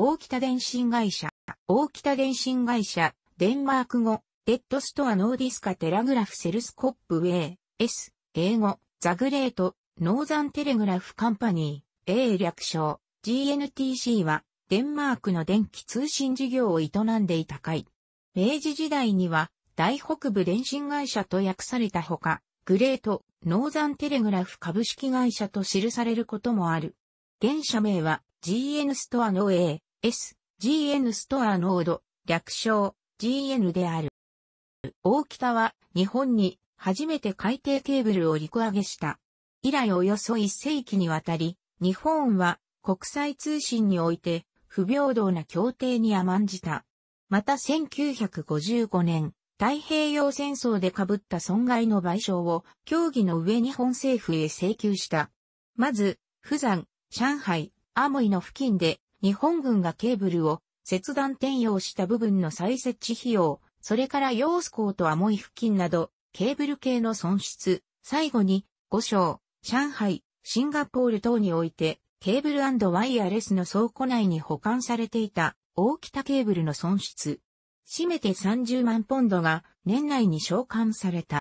大北電信会社、大北電信会社、デンマーク語、デッドストアノーディスカテラグラフセルスコップウェイ、S、英語、ザグレート、ノーザンテレグラフカンパニー、A 略称、GNTC は、デンマークの電気通信事業を営んでいた会。明治時代には、大北部電信会社と訳されたほか、グレート、ノーザンテレグラフ株式会社と記されることもある。現社名は GN ストアの A、S、GN ストアノード、略称、GN である。大北は日本に初めて海底ケーブルを陸揚げした。以来およそ1世紀にわたり、日本は国際通信において不平等な協定に甘んじた。また1955年、太平洋戦争で被った損害の賠償を協議の上日本政府へ請求した。まず、富山、上海、アモイの付近で日本軍がケーブルを切断転用した部分の再設置費用、それからス子港とアモイ付近など、ケーブル系の損失、最後に、五章、上海、シンガポール等において、ケーブルワイヤレスの倉庫内に保管されていた大北ケーブルの損失。締めて30万ポンドが年内に償還された。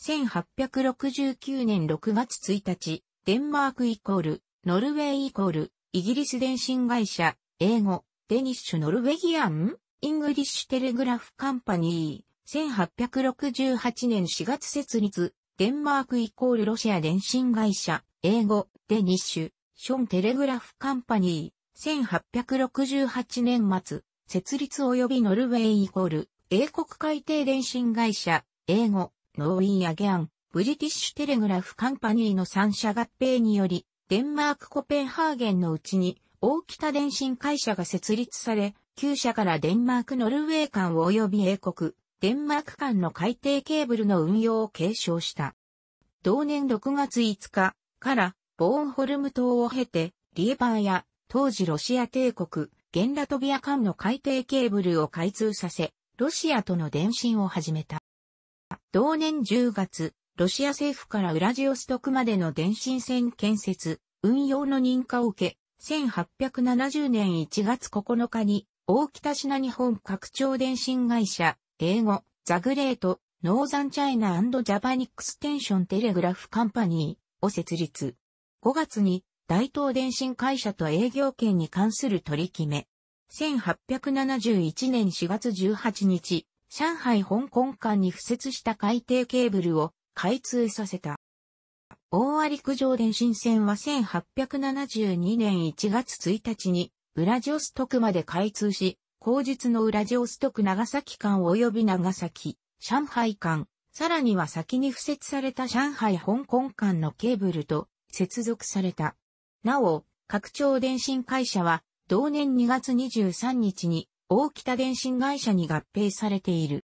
1869年6月1日、デンマークイコール、ノルウェーイコール、イギリス電信会社、英語、デニッシュノルウェギアンイングリッシュテレグラフカンパニー、1868年4月設立、デンマークイコールロシア電信会社、英語、デニッシュ、ションテレグラフカンパニー、1868年末、設立及びノルウェイイコール、英国海底電信会社、英語、ノーイーアギャン、ブリティッシュテレグラフカンパニーの3社合併により、デンマークコペンハーゲンのうちに、大北電信会社が設立され、旧社からデンマーク・ノルウェー間及び英国、デンマーク間の海底ケーブルの運用を継承した。同年6月5日から、ボーンホルム島を経て、リエバーや、当時ロシア帝国、ゲンラトビア間の海底ケーブルを開通させ、ロシアとの電信を始めた。同年10月、ロシア政府からウラジオストクまでの電信線建設、運用の認可を受け、1870年1月9日に、大北品日本拡張電信会社、英語、ザグレート、ノーザンチャイナジャパニックステンションテレグラフカンパニーを設立。5月に大東電信会社と営業権に関する取り決め。1871年4月18日、上海香港間に付設した海底ケーブルを開通させた。大和陸上電信線は1872年1月1日に、ウラジオストクまで開通し、後日のウラジオストク長崎間及び長崎、上海間、さらには先に付設された上海香港間のケーブルと接続された。なお、拡張電信会社は、同年2月23日に、大北電信会社に合併されている。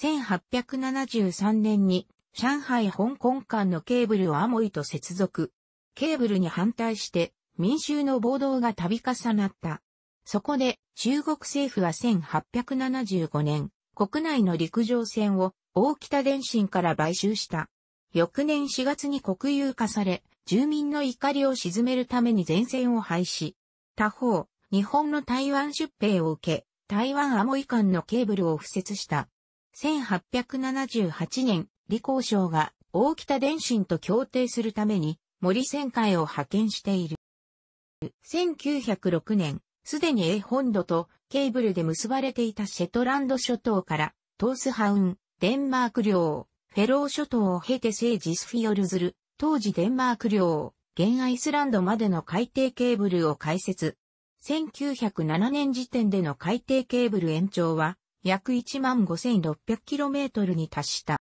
1873年に上海香港間のケーブルをアモイと接続。ケーブルに反対して民衆の暴動が度重なった。そこで中国政府は1875年、国内の陸上線を大北電信から買収した。翌年4月に国有化され、住民の怒りを鎮めるために前線を廃止。他方、日本の台湾出兵を受け、台湾アモイ間のケーブルを敷設した。1878年、李光省が大北電信と協定するために森旋海を派遣している。1906年、すでに英本土とケーブルで結ばれていたシェトランド諸島からトースハウン、デンマーク領、フェロー諸島を経て聖ジスフィオルズル、当時デンマーク領、現アイスランドまでの海底ケーブルを開設。1907年時点での海底ケーブル延長は約 15,600km に達した。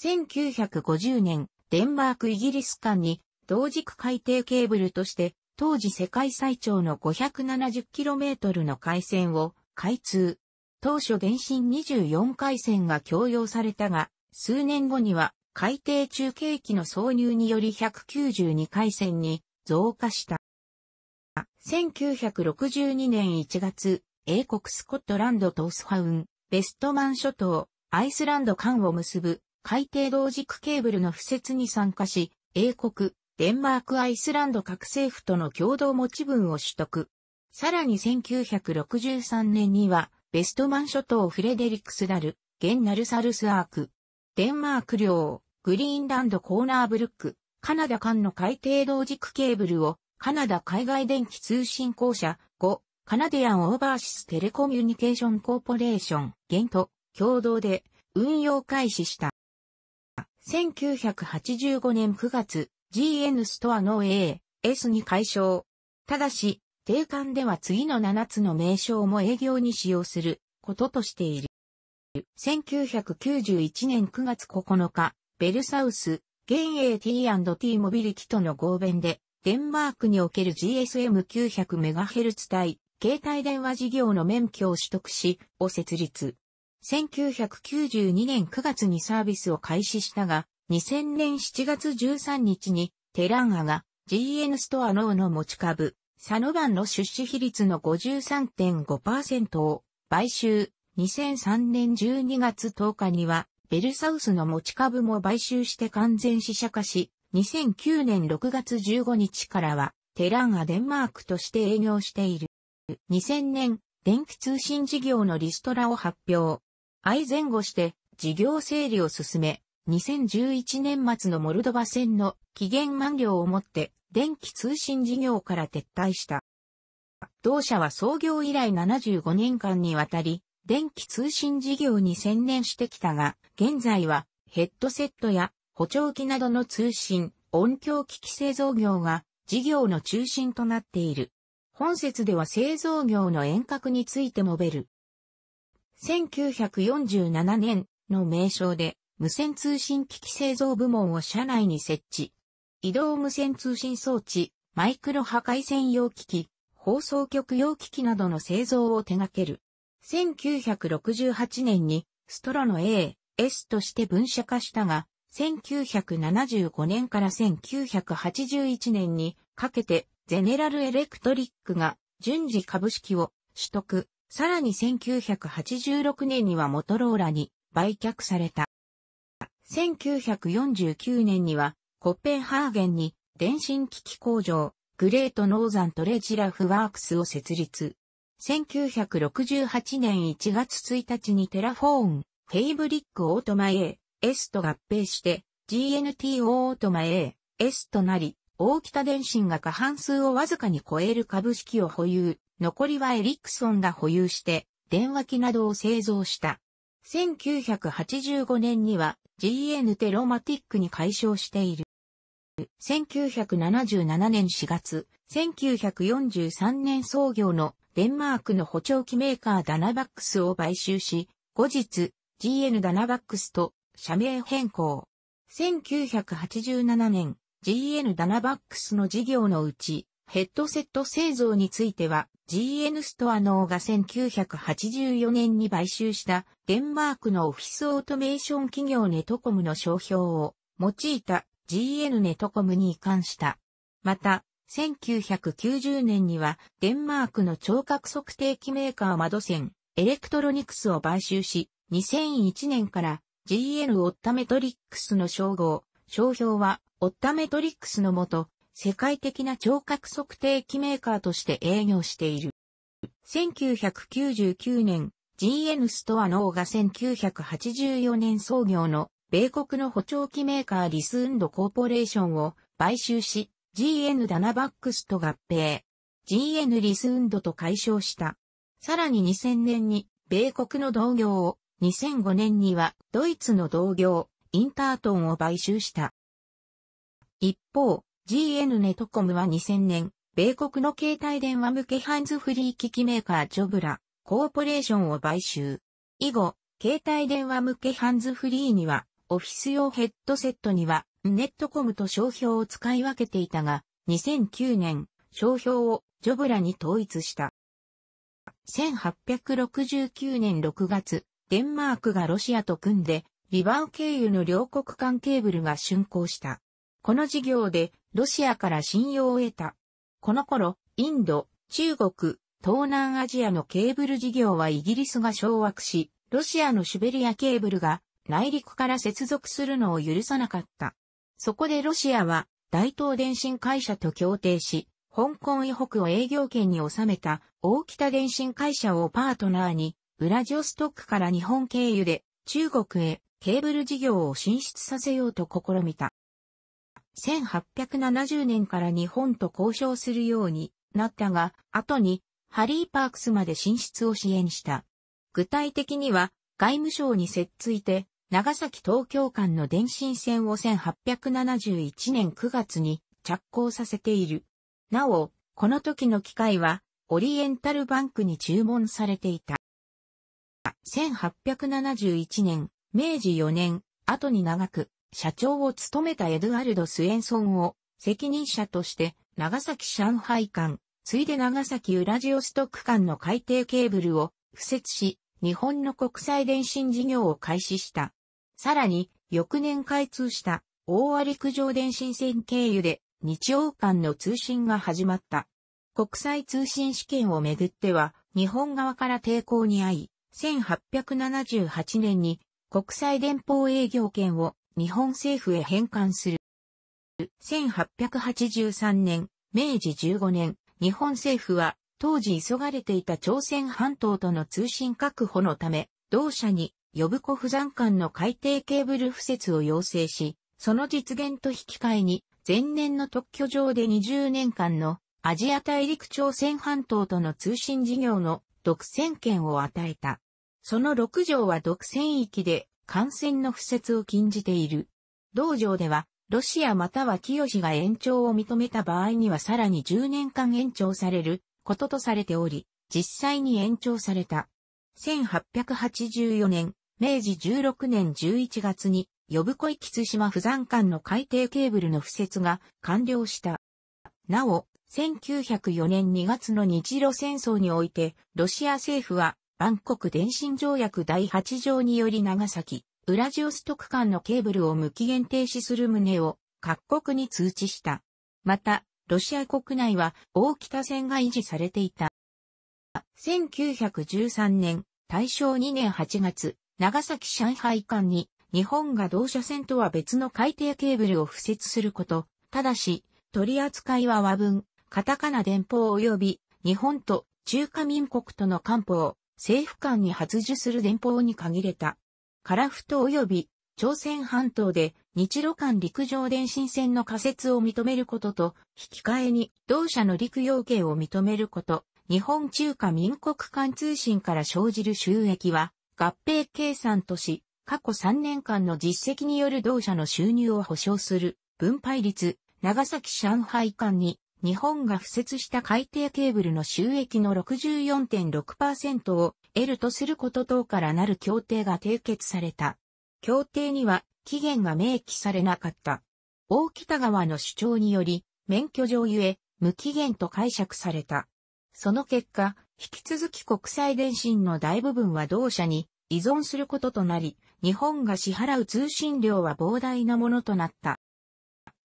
1950年、デンマーク・イギリス間に同軸海底ケーブルとして、当時世界最長の 570km の回線を開通。当初電信24回線が供用されたが、数年後には海底中継機の挿入により192回線に増加した。1962年1月、英国スコットランドとオスハウン、ベストマン諸島、アイスランド間を結ぶ海底同軸ケーブルの付設に参加し、英国、デンマークアイスランド各政府との共同持ち分を取得。さらに1963年には、ベストマン諸島フレデリクスダル、ゲンナルサルスアーク、デンマーク領、グリーンランドコーナーブルック、カナダ間の海底同軸ケーブルを、カナダ海外電気通信公社5カナディアン・オーバーシス・テレコミュニケーション・コーポレーション、ゲント、共同で運用開始した。1985年9月、GN ストアの A、S に解消。ただし、定款では次の7つの名称も営業に使用することとしている。1991年9月9日、ベルサウス、現 AT&T モビリティとの合弁で、デンマークにおける GSM900MHz 帯携帯電話事業の免許を取得し、を設立。1992年9月にサービスを開始したが、2000年7月13日に、テランアが GN ストアノーの持ち株、サノバンの出資比率の53.5%を買収。2003年12月10日には、ベルサウスの持ち株も買収して完全試写化し、2009年6月15日からは、テランアデンマークとして営業している。2000年、電気通信事業のリストラを発表。愛前後して事業整理を進め、2011年末のモルドバ戦の期限満了をもって電気通信事業から撤退した。同社は創業以来75年間にわたり、電気通信事業に専念してきたが、現在はヘッドセットや補聴器などの通信、音響機器製造業が事業の中心となっている。本節では製造業の遠隔について述べる。1947年の名称で無線通信機器製造部門を社内に設置。移動無線通信装置、マイクロ破壊専用機器、放送局用機器などの製造を手掛ける。1968年にストロの A、S として分社化したが、1975年から1981年にかけてゼネラルエレクトリックが順次株式を取得、さらに1986年にはモトローラに売却された。1949年にはコッペンハーゲンに電信機器工場、グレートノーザントレジラフワークスを設立。1968年1月1日にテラフォーン、フェイブリックオートマ A、S と合併して GNT オートマ A、S となり、大北電信が過半数をわずかに超える株式を保有、残りはエリクソンが保有して、電話機などを製造した。1985年には GN テロマティックに解消している。1977年4月、1943年創業のデンマークの補聴器メーカーダナバックスを買収し、後日、GN ダナバックスと社名変更。1987年、GN7 バックスの事業のうち、ヘッドセット製造については、GN ストアノーが1984年に買収したデンマークのオフィスオートメーション企業ネトコムの商標を用いた GN ネトコムに移管した。また、1990年にはデンマークの聴覚測定器メーカーマドセン、エレクトロニクスを買収し、2001年から GN オッタメトリックスの称号、商標はオッタメトリックスのもと、世界的な聴覚測定器メーカーとして営業している。1999年、GN ストアノーが1984年創業の米国の補聴器メーカーリスウンドコーポレーションを買収し、GN ダナバックスと合併。GN リスウンドと解消した。さらに2000年に米国の同業を、2005年にはドイツの同業、インタートンを買収した。一方、GN ネトコムは2000年、米国の携帯電話向けハンズフリー機器メーカージョブラ、コーポレーションを買収。以後、携帯電話向けハンズフリーには、オフィス用ヘッドセットには、ネットコムと商標を使い分けていたが、2009年、商標をジョブラに統一した。1869年6月、デンマークがロシアと組んで、リバウ経由の両国間ケーブルが竣工した。この事業でロシアから信用を得た。この頃、インド、中国、東南アジアのケーブル事業はイギリスが掌握し、ロシアのシュベリアケーブルが内陸から接続するのを許さなかった。そこでロシアは大東電信会社と協定し、香港以北を営業圏に収めた大北電信会社をパートナーに、ウラジオストックから日本経由で中国へケーブル事業を進出させようと試みた。1870年から日本と交渉するようになったが、後にハリー・パークスまで進出を支援した。具体的には外務省に接ついて、長崎東京間の電信線を1871年9月に着工させている。なお、この時の機械はオリエンタルバンクに注文されていた。1871年、明治4年、後に長く社長を務めたエドアルド・スエンソンを責任者として長崎上海間、ついで長崎ウラジオストック間の海底ケーブルを敷設し、日本の国際電信事業を開始した。さらに、翌年開通した大和陸上電信線経由で日曜間の通信が始まった。国際通信試験をめぐっては、日本側から抵抗に遭い、1878年に国際電報営業権を日本政府へ返還する。1883年、明治15年、日本政府は当時急がれていた朝鮮半島との通信確保のため、同社に呼子不山間の海底ケーブル敷設を要請し、その実現と引き換えに、前年の特許上で20年間のアジア大陸朝鮮半島との通信事業の独占権を与えた。その6条は独占域で感染の不設を禁じている。道場では、ロシアまたは清が延長を認めた場合にはさらに10年間延長されることとされており、実際に延長された。1884年、明治16年11月に、呼子行津島不山間の海底ケーブルの不設が完了した。なお、1904年2月の日露戦争において、ロシア政府は万国電信条約第8条により長崎、ウラジオストク間のケーブルを無期限停止する旨を各国に通知した。また、ロシア国内は大北線が維持されていた。1913年、大正2年8月、長崎上海間に日本が同社線とは別の海底ケーブルを付設すること、ただし、取り扱いは和文、カタカナ電報及び日本と中華民国との官報、政府間に発受する電報に限れた。カラフト及び朝鮮半島で日露間陸上電信線の仮設を認めることと、引き換えに同社の陸用件を認めること、日本中華民国間通信から生じる収益は、合併計算とし、過去3年間の実績による同社の収入を保障する分配率、長崎上海間に日本が付設した海底ケーブルの収益の64.6%を得るとすること等からなる協定が締結された。協定には期限が明記されなかった。大北川の主張により、免許上ゆえ、無期限と解釈された。その結果、引き続き国際電信の大部分は同社に依存することとなり、日本が支払う通信料は膨大なものとなった。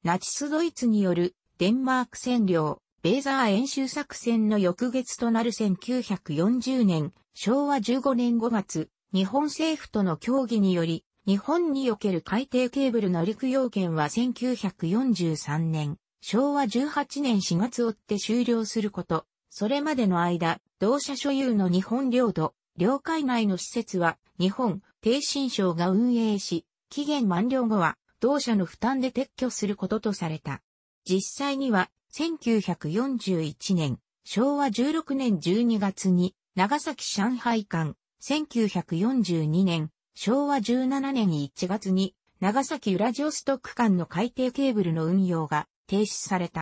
ナチスドイツによるデンマーク占領、ベーザー演習作戦の翌月となる1940年、昭和15年5月、日本政府との協議により、日本における海底ケーブルの陸要件は1943年、昭和18年4月をって終了すること。それまでの間、同社所有の日本領土、領海内の施設は、日本、低新省が運営し、期限満了後は、同社の負担で撤去することとされた。実際には1941年、昭和16年12月に長崎上海間、1942年、昭和17年1月に長崎ウラジオストック間の海底ケーブルの運用が停止された。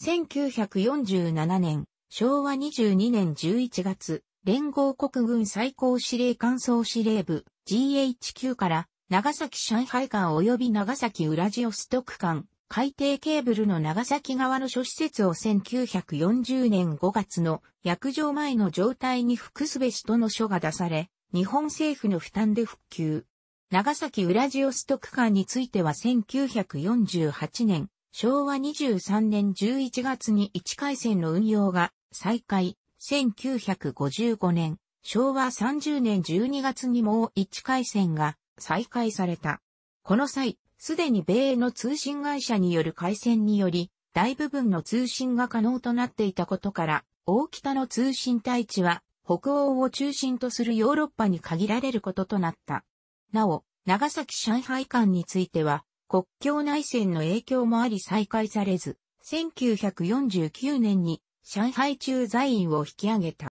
1947年、昭和22年11月、連合国軍最高司令官総司令部 GHQ から長崎上海間及び長崎ウラジオストック間海底ケーブルの長崎側の諸施設を1940年5月の約定前の状態に服すべしとの書が出され、日本政府の負担で復旧。長崎ウラジオストク間については1948年、昭和23年11月に1回線の運用が再開、1955年、昭和30年12月にもう1回線が再開された。この際、すでに米英の通信会社による回線により、大部分の通信が可能となっていたことから、大北の通信帯地は、北欧を中心とするヨーロッパに限られることとなった。なお、長崎上海間については、国境内戦の影響もあり再開されず、1949年に上海駐在員を引き上げた。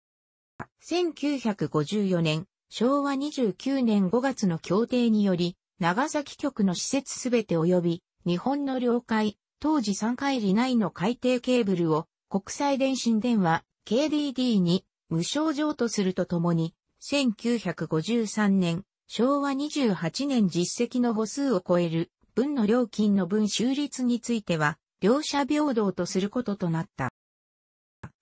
1954年、昭和29年5月の協定により、長崎局の施設すべて及び、日本の領海、当時3海里内の海底ケーブルを国際電信電話 KDD に無償譲渡するとともに、1953年、昭和28年実績の歩数を超える分の料金の分収率については、両者平等とすることとなった。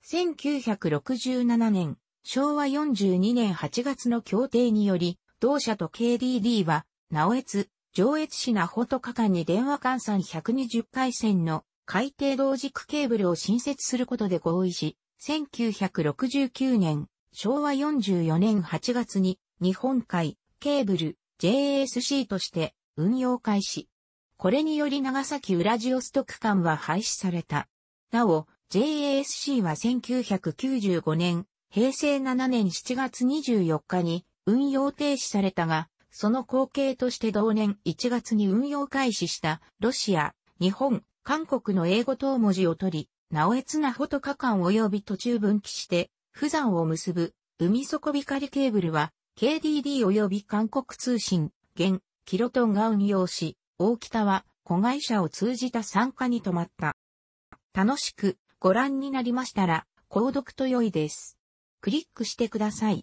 1967年、昭和42年8月の協定により、同社と KDD は直越、上越市名穂と区間に電話換算120回線の海底同軸ケーブルを新設することで合意し、1969年、昭和44年8月に日本海ケーブル JSC として運用開始。これにより長崎ウラジオストク間は廃止された。なお、JASC は1995年、平成7年7月24日に運用停止されたが、その後継として同年1月に運用開始したロシア、日本、韓国の英語等文字を取り、直江綱穂とか間及び途中分岐して、富山を結ぶ、海底光ケーブルは、KDD 及び韓国通信、現、キロトンが運用し、大北は、子会社を通じた参加に止まった。楽しくご覧になりましたら、購読と良いです。クリックしてください。